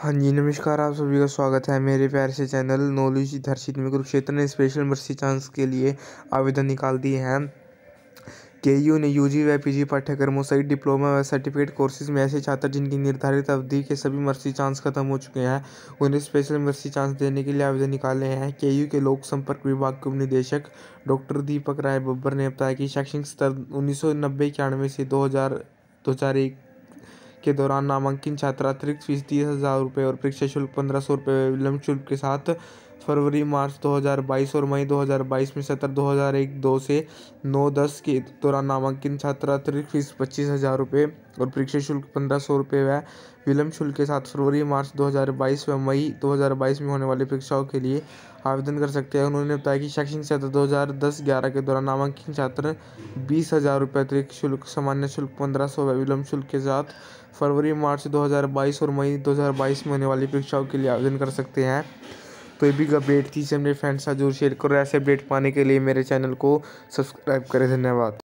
हाँ जी नमस्कार आप सभी का स्वागत है मेरे प्यार से चैनल नॉलेज धर्षित में कुरुक्षेत्र ने स्पेशल मर्सी चांस के लिए आवेदन निकाल दिए हैं के यू ने यू जी व पी जी पाठ्यक्रमों सहित डिप्लोमा व सर्टिफिकेट कोर्सेज में ऐसे छात्र जिनकी निर्धारित अवधि के सभी मर्सी चांस खत्म हो चुके हैं उन्हें स्पेशल मर्सी चांस देने के लिए आवेदन निकाले हैं के यू के लोक संपर्क विभाग के उपनिदेशक डॉक्टर दीपक राय बब्बर ने बताया कि शैक्षणिक स्तर उन्नीस सौ नब्बे इक्यानवे से दो हज़ार दो हज़ार एक के दौरान नामांकन छात्र अतिरिक्त फीस तीस हज़ार रुपये और परीक्षा शुल्क पंद्रह सौ रुपये विलंब शुल्क के साथ फरवरी मार्च 2022 और मई 2022 में सत्र 2001 दो से 9 दस के दौरान नामांकन छात्र अतिरिक्त फीस पच्चीस हज़ार रुपये और परीक्षा शुल्क पंद्रह सौ रुपये व विलम्ब शुल्क के साथ फरवरी मार्च 2022 व मई 2022 में होने वाली परीक्षाओं के लिए आवेदन कर सकते हैं उन्होंने बताया कि शैक्षणिक सत्र 2010-11 के दौरान नामांकन छात्र बीस हज़ार रुपये अतिरिक्त शुल्क सामान्य शुल्क पंद्रह सौ व विलंब शुल्क के साथ फरवरी मार्च 2022 और मई 2022 में होने वाली परीक्षाओं के लिए आवेदन कर सकते हैं तो ये भी अपडेट थी से हमने फ्रेंड्स साथ जरूर शेयर करो ऐसे अपडेट पाने के लिए मेरे चैनल को सब्सक्राइब करें धन्यवाद